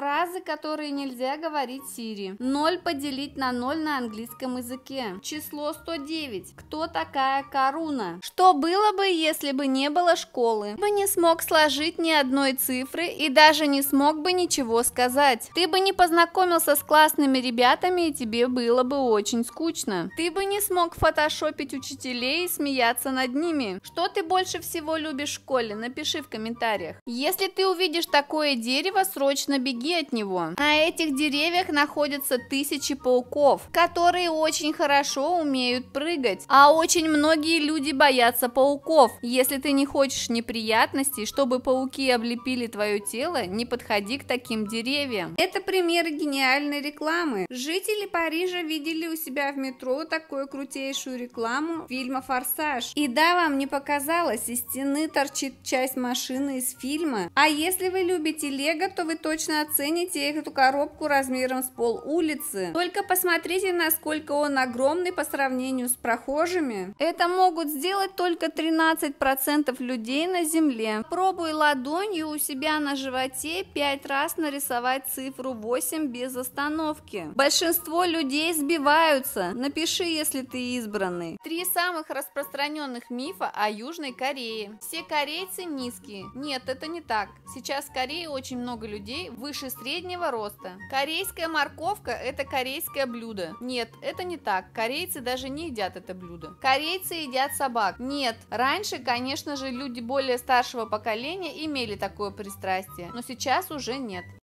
Фразы, которые нельзя говорить Сири. 0 поделить на 0 на английском языке. Число 109. Кто такая Каруна? Что было бы, если бы не было школы? Ты бы не смог сложить ни одной цифры и даже не смог бы ничего сказать. Ты бы не познакомился с классными ребятами и тебе было бы очень скучно. Ты бы не смог фотошопить учителей и смеяться над ними. Что ты больше всего любишь в школе? Напиши в комментариях. Если ты увидишь такое дерево, срочно беги беги от него. На этих деревьях находятся тысячи пауков, которые очень хорошо умеют прыгать. А очень многие люди боятся пауков. Если ты не хочешь неприятностей, чтобы пауки облепили твое тело, не подходи к таким деревьям. Это пример гениальной рекламы. Жители Парижа видели у себя в метро такую крутейшую рекламу фильма «Форсаж». И да, вам не показалось, из стены торчит часть машины из фильма. А если вы любите Лего, то вы точно оцените оцените эту коробку размером с пол улицы. Только посмотрите, насколько он огромный по сравнению с прохожими. Это могут сделать только 13% людей на земле. Пробуй ладонью у себя на животе 5 раз нарисовать цифру 8 без остановки. Большинство людей сбиваются. Напиши, если ты избранный. Три самых распространенных мифа о Южной Корее. Все корейцы низкие. Нет, это не так. Сейчас в Корее очень много людей выше среднего роста. Корейская морковка – это корейское блюдо. Нет, это не так. Корейцы даже не едят это блюдо. Корейцы едят собак. Нет, раньше, конечно же, люди более старшего поколения имели такое пристрастие, но сейчас уже нет.